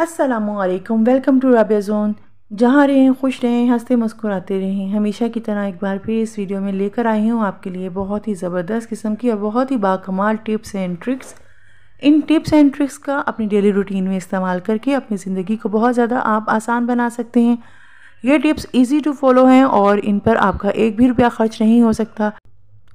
असलकम welcome to Rabia zone जहाँ रहें खुश रहें हंसते मुस्कुराते रहें हमेशा की तरह एक बार फिर इस वीडियो में लेकर आई हूँ आपके लिए बहुत ही ज़बरदस्त किस्म की और बहुत ही बाकमाल टिप्स एंड ट्रिक्स इन टिप्स एंड ट्रिक्स का अपनी डेली रूटीन में इस्तेमाल करके अपनी ज़िंदगी को बहुत ज़्यादा आप आसान बना सकते हैं ये टिप्स ईजी टू फॉलो हैं और इन पर आपका एक भी रुपया खर्च नहीं हो सकता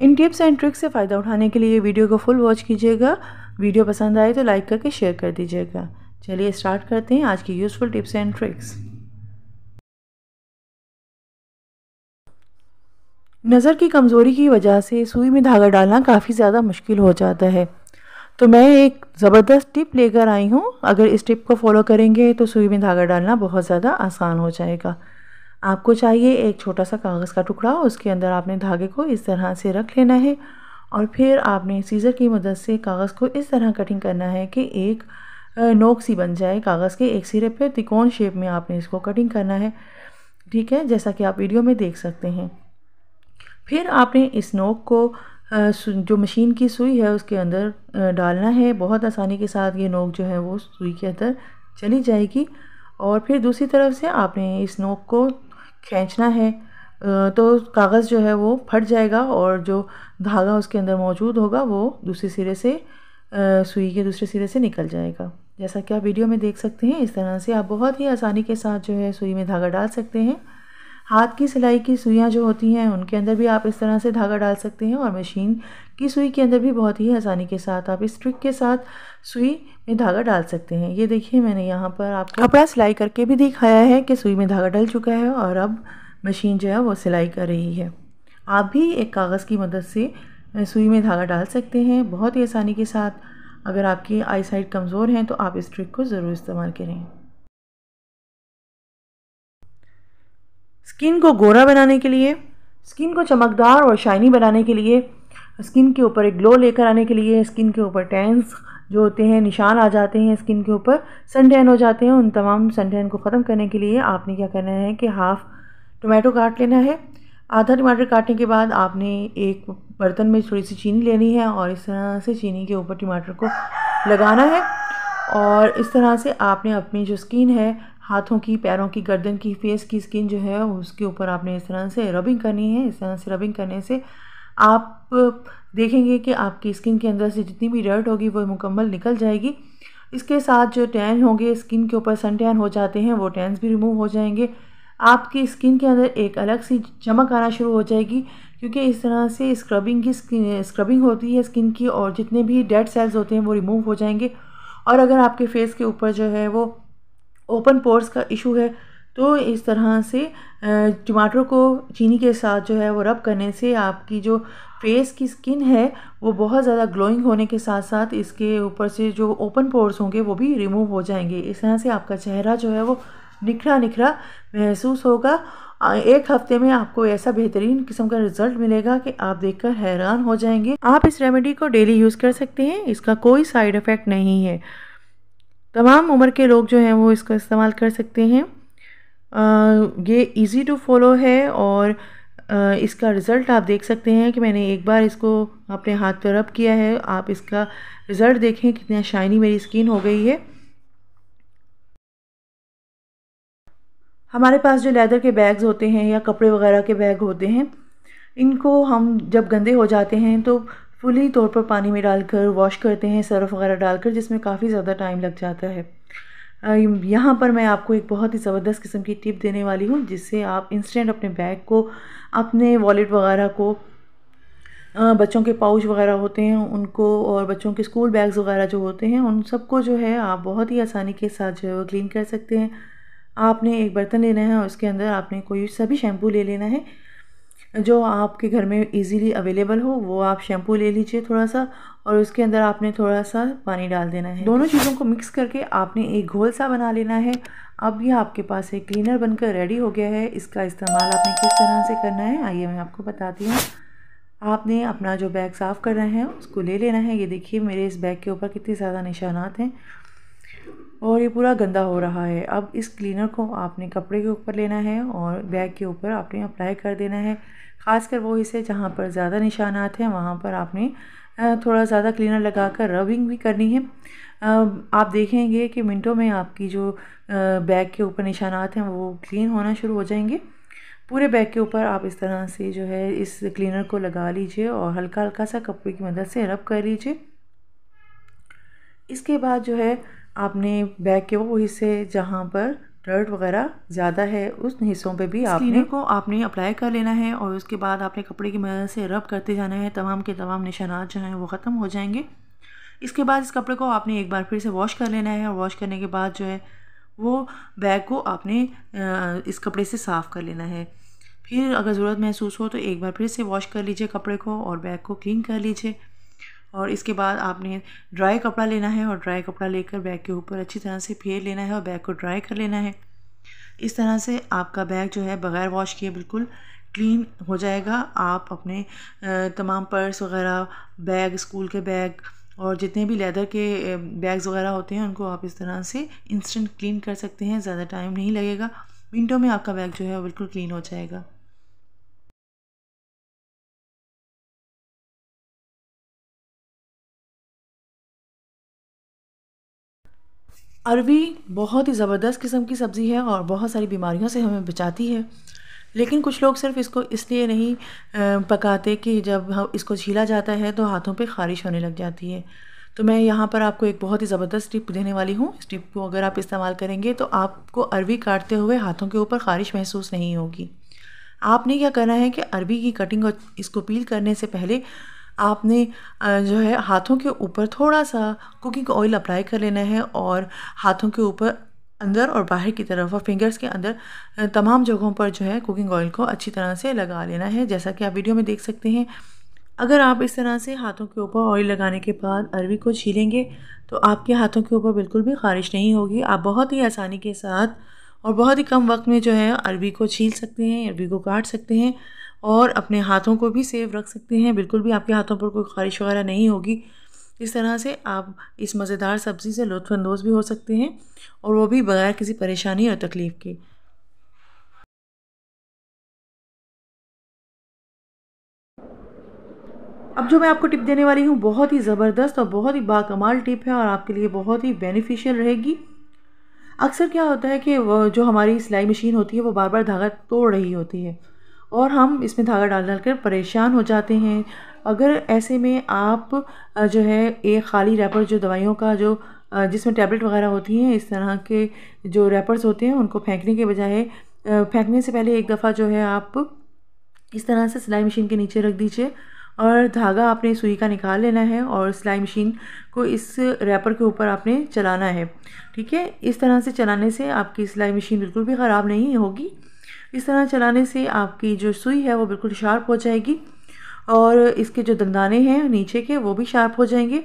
इन टिप्स एंड ट्रिक्स से फ़ायदा उठाने के लिए वीडियो को फुल वॉच कीजिएगा वीडियो पसंद आए तो लाइक करके शेयर कर दीजिएगा चलिए स्टार्ट करते हैं आज की यूज़फुल टिप्स एंड ट्रिक्स नज़र की कमज़ोरी की वजह से सुई में धागा डालना काफ़ी ज़्यादा मुश्किल हो जाता है तो मैं एक ज़बरदस्त टिप लेकर आई हूँ अगर इस टिप को फॉलो करेंगे तो सुई में धागा डालना बहुत ज़्यादा आसान हो जाएगा आपको चाहिए एक छोटा सा कागज़ का टुकड़ा उसके अंदर आपने धागे को इस तरह से रख लेना है और फिर आपने सीज़र की मदद से कागज़ को इस तरह कटिंग करना है कि एक नोक सी बन जाए कागज़ के एक सिरे पे तिकोन शेप में आपने इसको कटिंग करना है ठीक है जैसा कि आप वीडियो में देख सकते हैं फिर आपने इस नोक को जो मशीन की सुई है उसके अंदर डालना है बहुत आसानी के साथ ये नोक जो है वो सुई के अंदर चली जाएगी और फिर दूसरी तरफ से आपने इस नोक को खींचना है तो कागज़ जो है वो फट जाएगा और जो धागा उसके अंदर मौजूद होगा वो दूसरे सिरे से सुई के दूसरे सिरे से निकल जाएगा जैसा कि आप वीडियो में देख सकते हैं इस तरह से आप बहुत ही आसानी के साथ जो है सुई में धागा डाल सकते हैं हाथ की सिलाई की सुइयाँ जो होती हैं उनके अंदर भी आप इस तरह से धागा डाल सकते हैं और मशीन की सुई के अंदर भी बहुत ही आसानी के साथ आप इस ट्रिक के साथ सुई में धागा डाल सकते हैं ये देखिए मैंने यहाँ पर आपको कपड़ा सिलाई करके भी दिखाया है कि सुई में धागा डल चुका है और अब मशीन जो है वो सिलाई कर रही है आप भी एक कागज़ की मदद से सुई में धागा डाल सकते हैं बहुत ही आसानी के साथ अगर आपकी आई साइड कमज़ोर हैं तो आप इस ट्रिक को ज़रूर इस्तेमाल करें स्किन को गोरा बनाने के लिए स्किन को चमकदार और शाइनी बनाने के लिए स्किन के ऊपर एक ग्लो लेकर आने के लिए स्किन के ऊपर टैंस जो होते हैं निशान आ जाते हैं स्किन के ऊपर सनटैन हो जाते हैं उन तमाम सनटैन को ख़त्म करने के लिए आपने क्या करना है कि हाफ़ टोमेटो काट लेना है आधा टमाटर काटने के बाद आपने एक बर्तन में थोड़ी सी चीनी लेनी है और इस तरह से चीनी के ऊपर टमाटर को लगाना है और इस तरह से आपने अपनी जो स्किन है हाथों की पैरों की गर्दन की फेस की स्किन जो है उसके ऊपर आपने इस तरह से रबिंग करनी है इस तरह से रबिंग करने से आप देखेंगे कि आपकी स्किन के अंदर से जितनी भी डर्ट होगी वो मुकम्मल निकल जाएगी इसके साथ जो टैन होंगे स्किन के ऊपर सन टैन हो जाते हैं वो टैंस भी रिमूव हो जाएंगे आपकी स्किन के अंदर एक अलग सी चमक आना शुरू हो जाएगी क्योंकि इस तरह से स्क्रबिंग की स्क्रबिंग होती है स्किन की और जितने भी डेड सेल्स होते हैं वो रिमूव हो जाएंगे और अगर आपके फेस के ऊपर जो है वो ओपन पोर्स का इशू है तो इस तरह से टमाटर को चीनी के साथ जो है वो रब करने से आपकी जो फेस की स्किन है वो बहुत ज़्यादा ग्लोइंग होने के साथ साथ इसके ऊपर से जो ओपन पोर्स होंगे वो भी रिमूव हो जाएंगे इस तरह से आपका चेहरा जो है वो निखरा निखरा महसूस होगा एक हफ्ते में आपको ऐसा बेहतरीन किस्म का रिजल्ट मिलेगा कि आप देखकर हैरान हो जाएंगे आप इस रेमेडी को डेली यूज़ कर सकते हैं इसका कोई साइड इफ़ेक्ट नहीं है तमाम उम्र के लोग जो हैं वो इसको इस्तेमाल कर सकते हैं ये इजी टू फॉलो है और इसका रिज़ल्ट आप देख सकते हैं कि मैंने एक बार इसको अपने हाथ पर रब किया है आप इसका रिज़ल्ट देखें कितना शाइनी मेरी स्किन हो गई है हमारे पास जो लेदर के बैग्स होते हैं या कपड़े वगैरह के बैग होते हैं इनको हम जब गंदे हो जाते हैं तो फुली तौर पर पानी में डालकर वॉश करते हैं सर्फ़ वगैरह डालकर जिसमें काफ़ी ज़्यादा टाइम लग जाता है यहाँ पर मैं आपको एक बहुत ही ज़बरदस्त किस्म की टिप देने वाली हूँ जिससे आप इंस्टेंट अपने बैग को अपने वॉलेट वगैरह को बच्चों के पाउच वगैरह होते हैं उनको और बच्चों के स्कूल बैग्स वगैरह जो होते हैं उन सबको जो है आप बहुत ही आसानी के साथ जो है वो क्लीन कर सकते हैं आपने एक बर्तन लेना है और उसके अंदर आपने कोई सभी शैम्पू ले लेना है जो आपके घर में इजीली अवेलेबल हो वो आप शैम्पू ले लीजिए थोड़ा सा और उसके अंदर आपने थोड़ा सा पानी डाल देना है दोनों चीज़ों को मिक्स करके आपने एक घोल सा बना लेना है अब यह आपके पास एक क्लीनर बनकर रेडी हो गया है इसका इस्तेमाल आपने किस तरह से करना है आइए मैं आपको बताती हूँ आपने अपना जो बैग साफ़ करना है उसको ले लेना है ये देखिए मेरे इस बैग के ऊपर कितने ज़्यादा निशानात हैं और ये पूरा गंदा हो रहा है अब इस क्लीनर को आपने कपड़े के ऊपर लेना है और बैग के ऊपर आपने अप्लाई कर देना है ख़ासकर वो हिस्से जहाँ पर ज़्यादा निशानात हैं वहाँ पर आपने थोड़ा ज़्यादा क्लीनर लगा कर रबिंग भी करनी है आप देखेंगे कि मिनटों में आपकी जो बैग के ऊपर निशानात हैं वो क्लीन होना शुरू हो जाएंगे पूरे बैग के ऊपर आप इस तरह से जो है इस क्लीनर को लगा लीजिए और हल्का हल्का सा कपड़े की मदद से रब कर लीजिए इसके बाद जो है आपने बैग के वो हिस्से जहाँ पर डर्ट वगैरह ज़्यादा है उस हिस्सों पे भी आपने को आपने अप्लाई कर लेना है और उसके बाद आपने कपड़े की मदद से रब करते जाना है तमाम के तमाम निशानात जो हैं वो ख़त्म हो जाएंगे इसके बाद इस कपड़े को आपने एक बार फिर से वॉश कर लेना है और वॉश करने के बाद जो है वो बैग को आपने इस कपड़े से साफ़ कर लेना है फिर अगर ज़रूरत महसूस हो तो एक बार फिर से वॉश कर लीजिए कपड़े को और बैग को क्लीन कर लीजिए और इसके बाद आपने ड्राई कपड़ा लेना है और ड्राई कपड़ा लेकर बैग के ऊपर अच्छी तरह से फेर लेना है और बैग को ड्राई कर लेना है इस तरह से आपका बैग जो है बग़ैर वॉश किए बिल्कुल क्लीन हो जाएगा आप अपने तमाम पर्स वगैरह बैग स्कूल के बैग और जितने भी लेदर के बैग्स वगैरह होते हैं उनको आप इस तरह से इंस्टेंट क्लीन कर सकते हैं ज़्यादा टाइम नहीं लगेगा विंडो में आपका बैग जो है बिल्कुल क्लीन हो जाएगा अरवी बहुत ही ज़बरदस्त किस्म की सब्ज़ी है और बहुत सारी बीमारियों से हमें बचाती है लेकिन कुछ लोग सिर्फ इसको इसलिए नहीं पकाते कि जब हम इसको छीला जाता है तो हाथों पे खारिश होने लग जाती है तो मैं यहाँ पर आपको एक बहुत ही ज़बरदस्त टिप देने वाली हूँ इस टिप को अगर आप इस्तेमाल करेंगे तो आपको अरवी काटते हुए हाथों के ऊपर खारिश महसूस नहीं होगी आपने क्या करना है कि अरवी की कटिंग और इसको पील करने से पहले आपने जो है हाथों के ऊपर थोड़ा सा कुकिंग ऑयल अप्लाई कर लेना है और हाथों के ऊपर अंदर और बाहर की तरफ और फिंगर्स के अंदर तमाम जगहों पर जो है कुकिंग ऑयल को अच्छी तरह से लगा लेना है जैसा कि आप वीडियो में देख सकते हैं अगर आप इस तरह से हाथों के ऊपर ऑयल लगाने के बाद अरवी को छीलेंगे तो आपके हाथों के ऊपर बिल्कुल भी खारिश नहीं होगी आप बहुत ही आसानी के साथ और बहुत ही कम वक्त में जो है अरवी को छील सकते हैं अरवी को काट सकते हैं और अपने हाथों को भी सेफ रख सकते हैं बिल्कुल भी आपके हाथों पर कोई खारिश वगैरह नहीं होगी इस तरह से आप इस मज़ेदार सब्ज़ी से लुत्फानंदोज़ भी हो सकते हैं और वो भी बगैर किसी परेशानी और तकलीफ़ के अब जो मैं आपको टिप देने वाली हूँ बहुत ही ज़बरदस्त और बहुत ही बाकमाल टिप है और आपके लिए बहुत ही बेनिफिशियल रहेगी अक्सर क्या होता है कि जो हमारी सिलाई मशीन होती है वो बार बार धागा तोड़ रही होती है और हम इसमें धागा डाल डाल कर परेशान हो जाते हैं अगर ऐसे में आप जो है एक खाली रैपर जो दवाइयों का जो जिसमें टैबलेट वगैरह होती हैं इस तरह के जो रैपर्स होते हैं उनको फेंकने के बजाय फेंकने से पहले एक दफ़ा जो है आप इस तरह से सिलाई मशीन के नीचे रख दीजिए और धागा आपने सुई का निकाल लेना है और सिलाई मशीन को इस रैपर के ऊपर आपने चलाना है ठीक है इस तरह से चलाने से आपकी सिलाई मशीन बिल्कुल भी ख़राब नहीं होगी इस तरह चलाने से आपकी जो सुई है वो बिल्कुल शार्प हो जाएगी और इसके जो दंदाने हैं नीचे के वो भी शार्प हो जाएंगे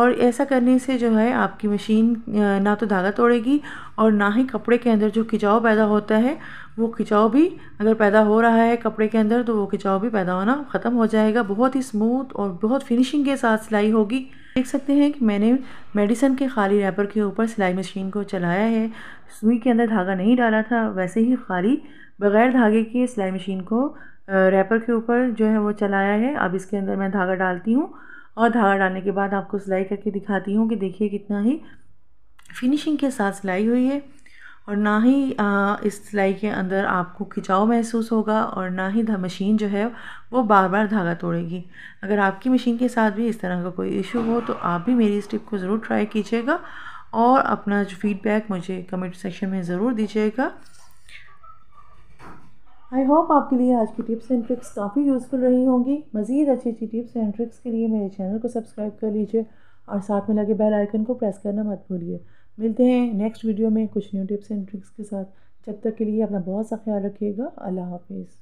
और ऐसा करने से जो है आपकी मशीन ना तो धागा तोड़ेगी और ना ही कपड़े के अंदर जो खिंचाव पैदा होता है वो खिंचाव भी अगर पैदा हो रहा है कपड़े के अंदर तो वो खिंचाव भी पैदा होना ख़त्म हो जाएगा बहुत ही स्मूथ और बहुत फिनिशिंग के साथ सिलाई होगी देख सकते हैं कि मैंने मेडिसन के खाली रैपर के ऊपर सिलाई मशीन को चलाया है सुई के अंदर धागा नहीं डाला था वैसे ही खाली बग़ैर धागे के सिलाई मशीन को रैपर के ऊपर जो है वो चलाया है अब इसके अंदर मैं धागा डालती हूँ और धागा डालने के बाद आपको सिलाई करके दिखाती हूँ कि देखिए कितना ही फिनिशिंग के साथ सिलाई हुई है और ना ही आ, इस सिलाई के अंदर आपको खिंचाव महसूस होगा और ना ही मशीन जो है वो बार बार धागा तोड़ेगी अगर आपकी मशीन के साथ भी इस तरह का कोई इशू हो तो आप भी मेरी इस टिप को ज़रूर ट्राई कीजिएगा और अपना जो फीडबैक मुझे कमेंट सेक्शन में ज़रूर दीजिएगा आई होप आपके लिए आज की टिप्स एंड ट्रिक्स काफ़ी यूज़फुल रही होंगी मज़ीद अच्छी अच्छी टिप्स एंड ट्रिक्स के लिए मेरे चैनल को सब्सक्राइब कर लीजिए और साथ में लगे बेल आइकन को प्रेस करना मत भूलिए मिलते हैं नेक्स्ट वीडियो में कुछ न्यू टिप्स एंड ट्रिक्स के साथ जब तक के लिए अपना बहुत सा ख्याल रखिएगा अल्लाह हाफिज़